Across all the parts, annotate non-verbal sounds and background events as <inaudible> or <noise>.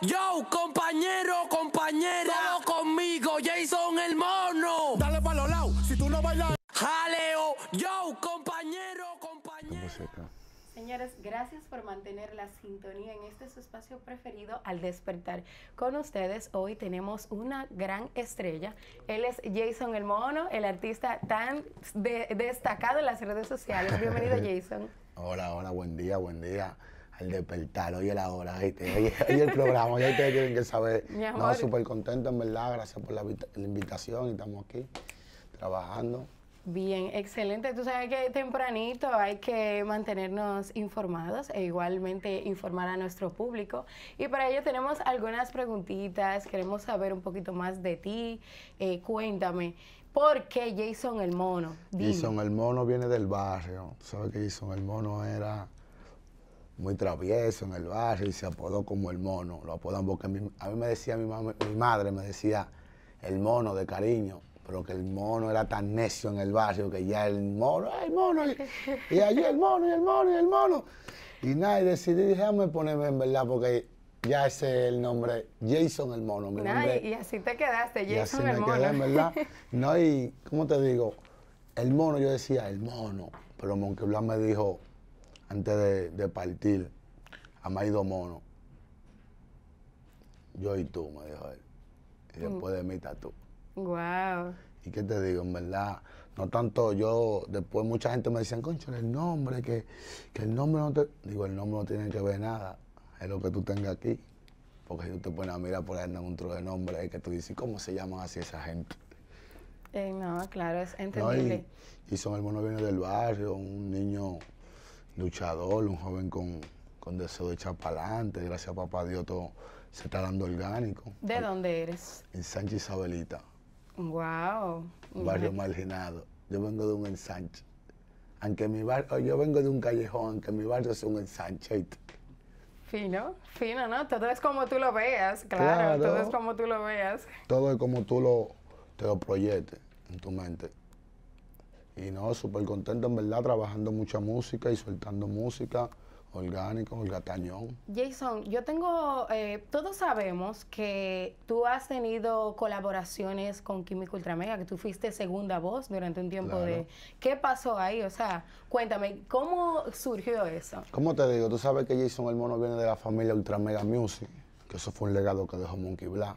Yo, compañero, compañera. Todo conmigo, Jason el mono. Dale para los lados, si tú no bailas. Jaleo, yo, compañero, compañero. Señores, gracias por mantener la sintonía en este su espacio preferido al despertar. Con ustedes hoy tenemos una gran estrella. Él es Jason el Mono, el artista tan destacado en las redes sociales. Bienvenido, <laughs> Jason. hola, hola, buen día, buen día al despertar, oye la hora, <laughs> Oye, el programa, ya ustedes tienen que saber. No, súper contento, en verdad, gracias por la, invitación y estamos aquí trabajando. Bien, excelente. Tú sabes que tempranito hay que mantenernos informados e igualmente informar a nuestro público. Y para ello tenemos algunas preguntitas, queremos saber un poquito más de ti. Eh, cuéntame, ¿Por qué Jason el Mono? Jason el Mono viene del barrio. Sabes qué Jason el Mono era muy travieso en el barrio y se apodó como el mono. Lo apodan porque a mí, me decía mi, mi madre, me decía el mono de cariño, pero que el mono era tan necio en el barrio que ya el mono, ¡ay, mono! Y, allí el mono, y el mono, y el mono. Y nada, y decidí, déjame ponerme en verdad porque ya ese es el nombre, Jason el mono. y, así te quedaste, Jason y así el me mono. Quedé, en verdad. No, y, ¿cómo te digo? El mono, yo decía, el mono, pero Monque Blanc me dijo, antes de, partir a Maido Mono. Yo y tú, me dijo él. Y mm. después de mí está tú. Wow. Y qué te digo, en verdad, no tanto yo, después mucha gente me decía, concho, el nombre, que, el nombre no te. Digo, el nombre no tiene que ver nada, es lo que tú tengas aquí. Porque si tú te pones a mirar por ahí en un truco de nombre, es que tú dices, ¿cómo se llaman así esa gente? Eh, no, claro, es entendible. y, son son hermanos viene del barrio, un niño luchador, un joven con, con deseo de echar para adelante. Gracias a papá Dios todo se está dando orgánico. ¿De dónde eres? En Sánchez Isabelita. Wow. barrio marginado. Yo vengo de un ensanche. Aunque mi barrio, oh, yo vengo de un callejón, aunque mi barrio es un ensanche. Fino, fino, ¿no? Todo es como tú lo veas, claro, Todo es como tú lo veas. Todo es como tú lo, te lo proyectes en tu mente. Y no, súper contento en verdad, trabajando mucha música y soltando música orgánica, el gatañón Jason, yo tengo, eh, todos sabemos que tú has tenido colaboraciones con Químico Ultramega, que tú fuiste segunda voz durante un tiempo de... ¿Qué pasó ahí? O sea, cuéntame, ¿cómo surgió eso? ¿Cómo te digo? Tú sabes que Jason el Mono viene de la familia Ultramega Music, que eso fue un legado que dejó Monkey Black,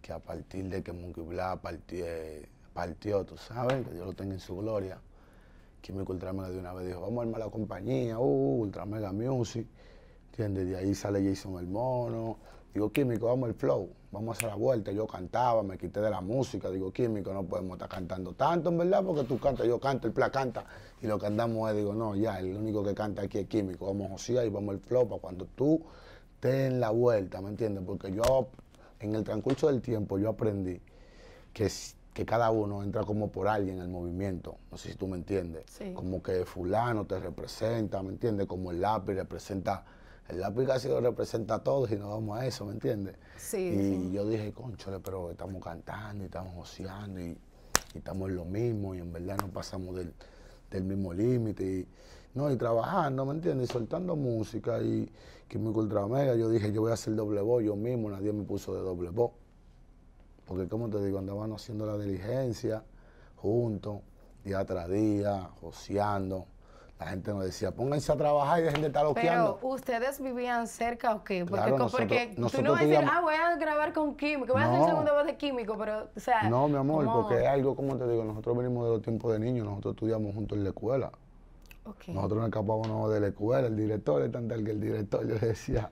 que a partir de que Monkey Black partió partió, tú sabes, que Dios lo tenga en su gloria. Químico Ultramega de una vez dijo, vamos a armar la compañía, uh, Ultramega Music, ¿entiendes? De ahí sale Jason el Mono. Digo, Químico, vamos al flow, vamos a hacer la vuelta. Yo cantaba, me quité de la música. Digo, Químico, no podemos estar cantando tanto, en verdad, porque tú cantas, yo canto, el pla canta. Y lo que andamos es, digo, no, ya, el único que canta aquí es Químico. Vamos a José y vamos al flow para cuando tú estés en la vuelta, ¿me entiendes? Porque yo, en el transcurso del tiempo, yo aprendí que que cada uno entra como por alguien en el movimiento. No sé si tú me entiendes. Como que fulano te representa, ¿me entiendes? Como el lápiz representa, el lápiz casi lo representa a todos y nos vamos a eso, ¿me entiendes? y yo dije, conchole, pero estamos cantando y estamos oceando y, estamos en lo mismo y en verdad no pasamos del, mismo límite. Y, no, y trabajando, ¿me entiendes? Y soltando música y que muy ultra mega, yo dije, yo voy a hacer doble voz yo mismo, nadie me puso de doble voz porque como te digo, andábamos haciendo la diligencia juntos, día tras día, joseando. La gente nos decía, pónganse a trabajar y dejen de estar loqueando. Pero, ¿ustedes vivían cerca o qué? Porque, tú no vas a decir, ah, voy a grabar con químico, voy a hacer segunda voz de químico, pero, o sea... No, mi amor, porque es algo, como te digo, nosotros venimos de los tiempos de niños, nosotros estudiamos juntos en la escuela. Nosotros nos escapábamos de la escuela, el director, el tan que el director, yo le decía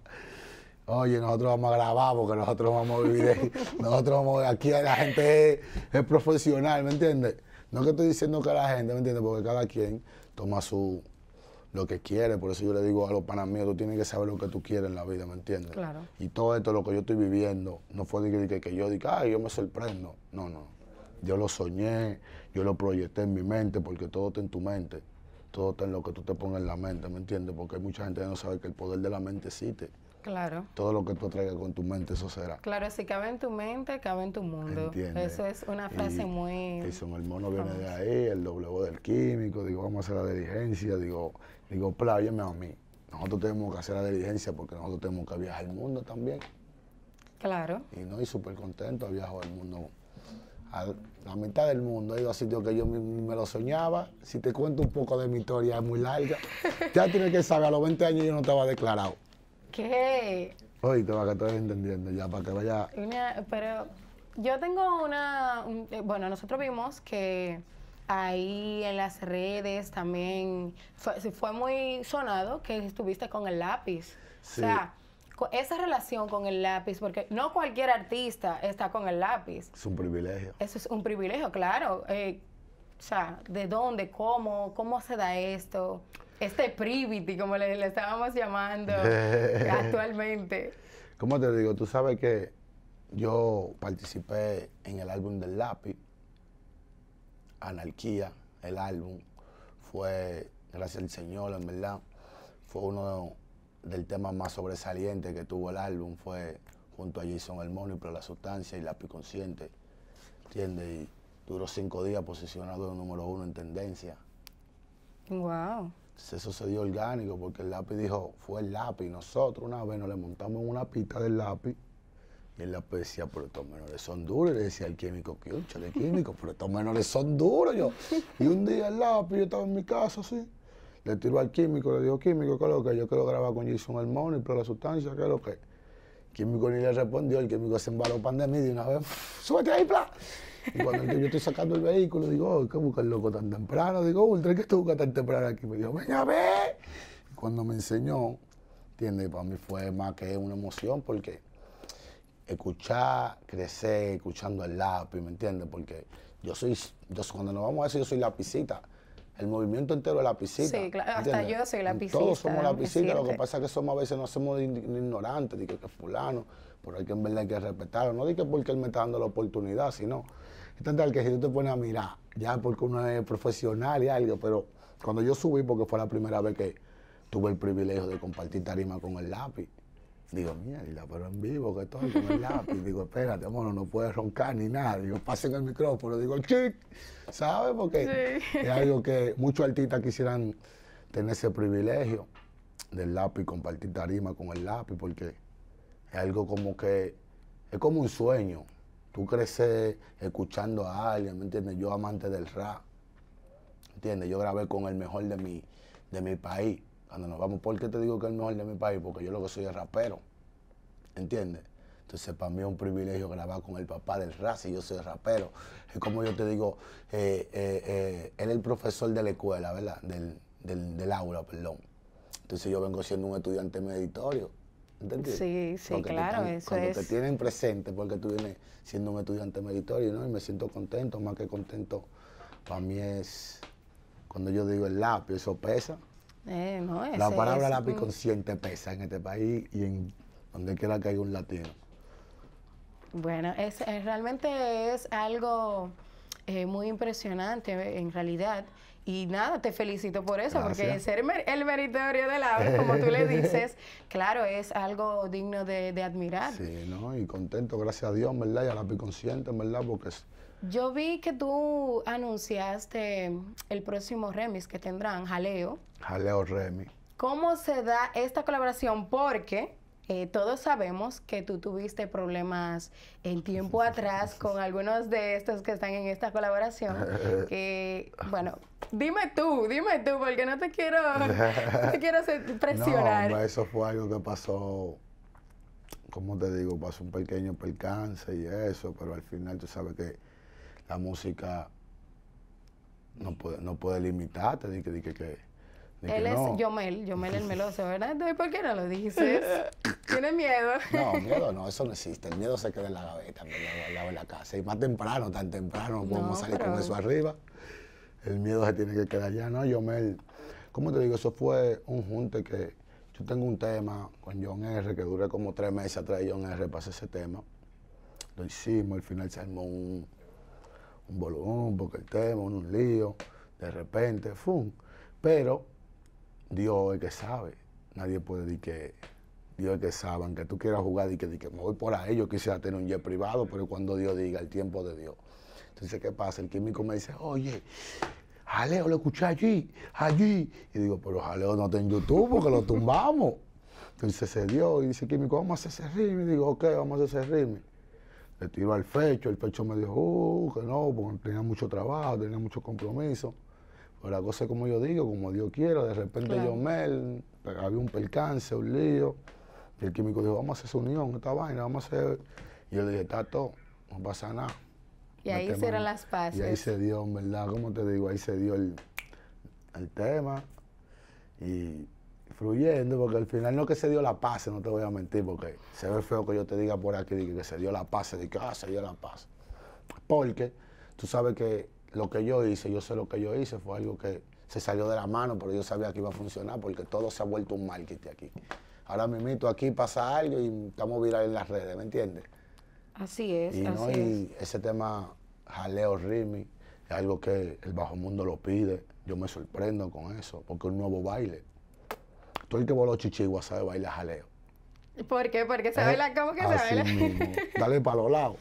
oye, nosotros vamos a grabar porque nosotros vamos a vivir <laughs> Nosotros vamos, aquí la gente es, profesional, ¿me entiendes? No que estoy diciendo que la gente, ¿me entiendes? Porque cada quien toma su lo que quiere, por eso yo le digo a los panas míos, tú tienes que saber lo que tú quieres en la vida, ¿me entiendes? Y todo esto, lo que yo estoy viviendo, no fue que, yo diga, ay, yo me sorprendo. No, no. Yo lo soñé, yo lo proyecté en mi mente, porque todo está en tu mente. Todo está en lo que tú te pones en la mente, ¿me entiendes? Porque hay mucha gente que no sabe que el poder de la mente existe. Claro. Todo lo que tú traigas con tu mente, eso será. Claro, si cabe en tu mente, cabe en tu mundo. Eso es una frase y, muy... el mono viene de ahí, el W del químico, digo, vamos a hacer la diligencia, digo, digo, pláyeme a mí. Nosotros tenemos que hacer la diligencia porque nosotros tenemos que viajar el mundo también. Claro. Y no, y súper contento, viajado el mundo a la mitad del mundo. He ido a sitios que yo me, lo soñaba. Si te cuento un poco de mi historia, es muy larga. ya tienes que saber, a los 20 años yo no estaba declarado. ¿Qué? hoy te va a quedar entendiendo ya, para que vaya... pero yo tengo una... Eh, bueno, nosotros vimos que ahí en las redes también fue, muy sonado que estuviste con el lápiz. O sea, esa relación con el lápiz, porque no cualquier artista está con el lápiz. Es un privilegio. Eso es un privilegio, claro. Eh, o sea, ¿de dónde? ¿Cómo? ¿Cómo se da esto? Este privity, como le, estábamos llamando <laughs> actualmente. ¿Cómo te digo? Tú sabes que yo participé en el álbum del lápiz, Anarquía, el álbum. Fue, gracias al Señor, en verdad, fue uno del tema más sobresaliente que tuvo el álbum. Fue junto a Jason y pero la sustancia y lápiz consciente. ¿Entiendes? Y duró cinco días posicionado en número uno en tendencia. Wow se sucedió orgánico porque el lápiz dijo, fue el lápiz. Nosotros una vez nos le montamos en una pista del lápiz y el lápiz decía, pero estos menores son duros. Y le decía al químico, que de químico, pero estos menores son duros. Yo. Y un día el lápiz, yo estaba en mi casa así, le tiró al químico, le dijo, químico, ¿qué es lo que? Yo quiero grabar con Jason y pero la sustancia, ¿qué es lo que? El químico ni le respondió, el químico se embaló pandemia y una vez, súbete ahí, plá. Y cuando yo estoy sacando el vehículo, digo, oh, ¿qué busca el loco tan temprano? Digo, ultra, ¿qué tan temprano aquí. Me dijo, venga, ve. Y cuando me enseñó, ¿entiendes? Para mí fue más que una emoción porque escuchar, crecer, escuchando el lápiz, ¿me entiendes? Porque yo soy, yo, cuando nos vamos a decir, yo soy lapicita. El movimiento entero es lapicita. Sí, claro, hasta yo soy lapicita. Todos somos lapicita, lo que pasa es que somos a veces no somos ignorantes, de que, es fulano, pero hay que en verdad hay que respetarlo. No digo porque él me está dando la oportunidad, sino es tal que si tú te pones a mirar, ya porque uno es profesional y algo, pero cuando yo subí, porque fue la primera vez que tuve el privilegio de compartir tarima con el lápiz, digo, mierda, pero en vivo que estoy con el lápiz. Digo, espérate, bueno, no puedes roncar ni nada. Digo, pasen el micrófono. Digo, chic, ¿sabes? Porque es algo que muchos artistas quisieran tener ese privilegio del lápiz, compartir tarima con el lápiz, porque es algo como que, es como un sueño tú creces escuchando a alguien, ¿me entiendes? Yo amante del rap, ¿me entiendes? Yo grabé con el mejor de mi, de mi país. Cuando nos vamos, ¿por qué te digo que el mejor de mi país? Porque yo lo que soy es rapero, ¿entiendes? Entonces para mí es un privilegio grabar con el papá del rap, si yo soy rapero. Es como yo te digo, eh, eh, eh, él es el profesor de la escuela, ¿verdad? Del, del, del aula, perdón. Entonces yo vengo siendo un estudiante meditorio. Sí, sí, claro, eso cuando te tienen presente, porque tú vienes siendo un estudiante meritorio, ¿no? Y me siento contento, más que contento, para mí es, cuando yo digo el lápiz, eso pesa. Eh, no, la palabra lápiz consciente pesa en este país y en donde quiera que haya un latino. Bueno, es realmente es algo muy impresionante en realidad. Y nada, te felicito por eso, porque ser el meritorio del obra, como tú le <laughs> dices, claro, es algo digno de, admirar. Sí, ¿no? Y contento, gracias a Dios, ¿verdad? Y a la Piconsciente, ¿verdad? Porque... Es... Yo vi que tú anunciaste el próximo remis que tendrán, Jaleo. Jaleo Remy. ¿Cómo se da esta colaboración? Porque eh, todos sabemos que tú tuviste problemas en tiempo atrás con algunos de estos que están en esta colaboración. <laughs> Que, bueno, dime tú, dime tú, porque no te quiero, <laughs> te quiero <laughs> presionar. No, eso fue algo que pasó, como te digo, pasó un pequeño percance y eso, pero al final tú sabes que la música no puede, no puede limitarte, de que él es Yomel, Yomel el <laughs> meloso, ¿verdad? ¿por qué no lo dices? <laughs> Tiene miedo? No, miedo no, <laughs> eso no existe. El miedo se queda en la gaveta, al lado de la casa. Y más temprano, tan temprano, no podemos salir con eso arriba. El miedo se tiene que quedar allá, ¿no? Yomel, ¿cómo te digo? Eso fue un junte que yo tengo un tema con John R que dura como tres meses atrás. John R pasa ese tema. Lo hicimos, al final se un, un volumen, porque el tema, un, lío. De repente, ¡fum! Pero Dios es que sabe. Nadie puede decir que Dios es el que sabe, aunque tú quieras jugar y que, me voy por ahí, yo quisiera tener un jet privado, pero cuando Dios diga, el tiempo de Dios. Entonces, ¿qué pasa? El químico me dice, oye, Jaleo, lo escuché allí, allí. Y digo, pero Jaleo no está en YouTube porque lo tumbamos. Entonces se dio y dice, químico, vamos a hacer ese ritmo. Y digo, ok, vamos a hacer ese ritmo. Le tiro al fecho, el fecho me dijo, uh, que no, porque tenía mucho trabajo, tenía mucho compromiso la cosa como yo digo, como Dios quiera, de repente yo me... había un percance, un lío, y el químico dijo, vamos a hacer esa unión, esta vaina, vamos a hacer... Y yo dije, está todo, no pasa nada. Y ahí se dieron las paces. Y ahí se dio, verdad, como te digo, ahí se dio el, tema y fluyendo, porque al final no que se dio la paz, no te voy a mentir, porque se ve feo que yo te diga por aquí que se dio la paz, de que ah, se dio la paz. Porque tú sabes que lo que yo hice, yo sé lo que yo hice, fue algo que se salió de la mano, pero yo sabía que iba a funcionar porque todo se ha vuelto un marketing aquí. Ahora mismo aquí pasa algo y estamos virales en las redes, ¿me entiendes? Así es. Y, y ese tema jaleo rimi es algo que el bajo mundo lo pide. Yo me sorprendo con eso, porque un nuevo baile. Todo el que voló chichigua sabe bailar jaleo. ¿Por qué? Porque se baila ¿Cómo que se baila. <laughs> Dale para los lados.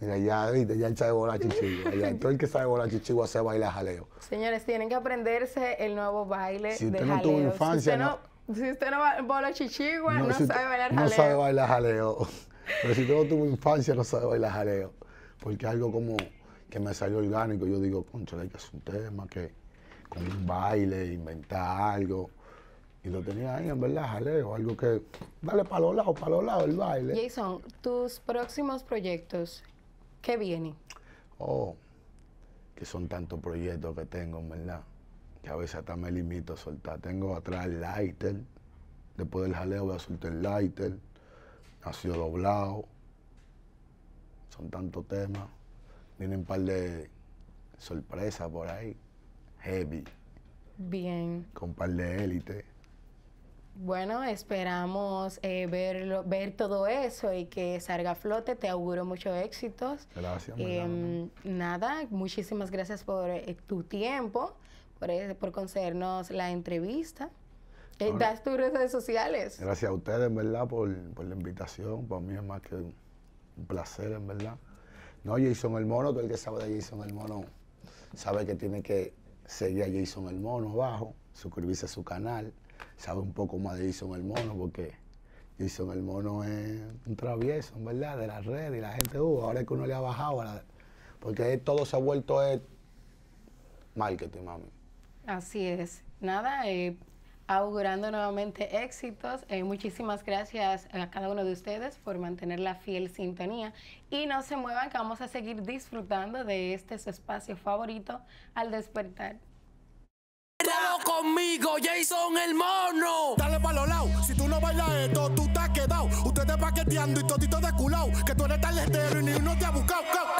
Mira, ya, ya él sabe volar chichigua. Ya todo el que sabe volar chichigua se bailar jaleo. Señores, tienen que aprenderse el nuevo baile si usted no Tuvo infancia, si usted no, si usted no bola chichigua, no, sabe bailar jaleo. No sabe bailar jaleo. <laughs> Pero si usted no tuvo infancia, no sabe bailar jaleo. Porque algo como que me salió orgánico. Yo digo, concha, hay que hacer un tema, que con un baile, inventar algo. Y lo tenía ahí, en verdad, jaleo, algo que dale para los lados, para los lados el baile. Jason, tus próximos proyectos, ¿Qué viene? Oh, que son tantos proyectos que tengo, ¿verdad? Que a veces hasta me limito a soltar. Tengo atrás el lighter. Después del jaleo voy a soltar el lighter. sido doblado. Son tantos temas. Vienen un par de sorpresas por ahí. Heavy. Bien. Con un par de élite. Bueno, esperamos eh, verlo, ver todo eso y que salga a flote. Te auguro muchos éxitos. Gracias. Eh, nada, muchísimas gracias por eh, tu tiempo, por, eh, por concedernos la entrevista. estás das tus redes sociales. Gracias a ustedes, en verdad, por, la invitación. Para mí es más que un, placer, en verdad. No, Jason el Mono, todo el que sabe de Jason el Mono sabe que tiene que seguir a Jason el Mono abajo, suscribirse a su canal sabe un poco más de Jason el Mono, porque Jason el Mono es un travieso, verdad, de las redes y la gente, uh, ahora que uno le ha bajado, porque todo se ha vuelto que marketing, mami. Así es. Nada, eh, augurando nuevamente éxitos. Eh, muchísimas gracias a cada uno de ustedes por mantener la fiel sintonía. Y no se muevan, que vamos a seguir disfrutando de este su espacio favorito al despertar. Todo conmigo, Jason el mono. Dale pa' los lados, si tú no bailas esto, tú te has quedado. Ustedes paqueteando y todito de culao. Que tú eres tal y ni uno te ha buscado.